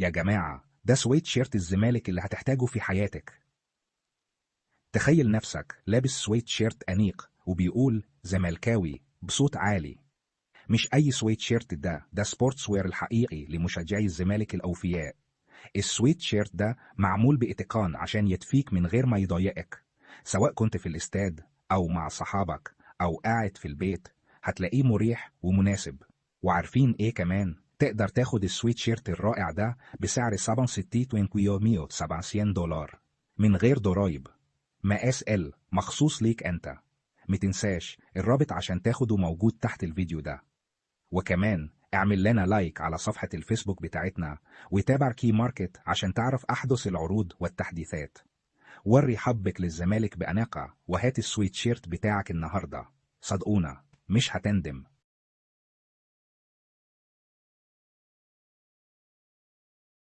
يا جماعة ده سويت شيرت الزمالك اللي هتحتاجه في حياتك تخيل نفسك لابس سويت شيرت أنيق وبيقول زملكاوي بصوت عالي مش أي سويت شيرت ده ده سبورتس وير الحقيقي لمشجعي الزمالك الأوفياء السويت شيرت ده معمول بإتقان عشان يدفيك من غير ما يضايقك سواء كنت في الاستاد أو مع صحابك أو قاعد في البيت هتلاقيه مريح ومناسب وعارفين إيه كمان تقدر تاخد السويت شيرت الرائع ده بسعر 67 700 دولار من غير ضرايب مقاس ال مخصوص ليك انت متنساش الرابط عشان تاخده موجود تحت الفيديو ده وكمان اعمل لنا لايك على صفحة الفيسبوك بتاعتنا وتابع كي ماركت عشان تعرف أحدث العروض والتحديثات وري حبك للزمالك بأناقة وهات السويت شيرت بتاعك النهاردة صدقونا مش هتندم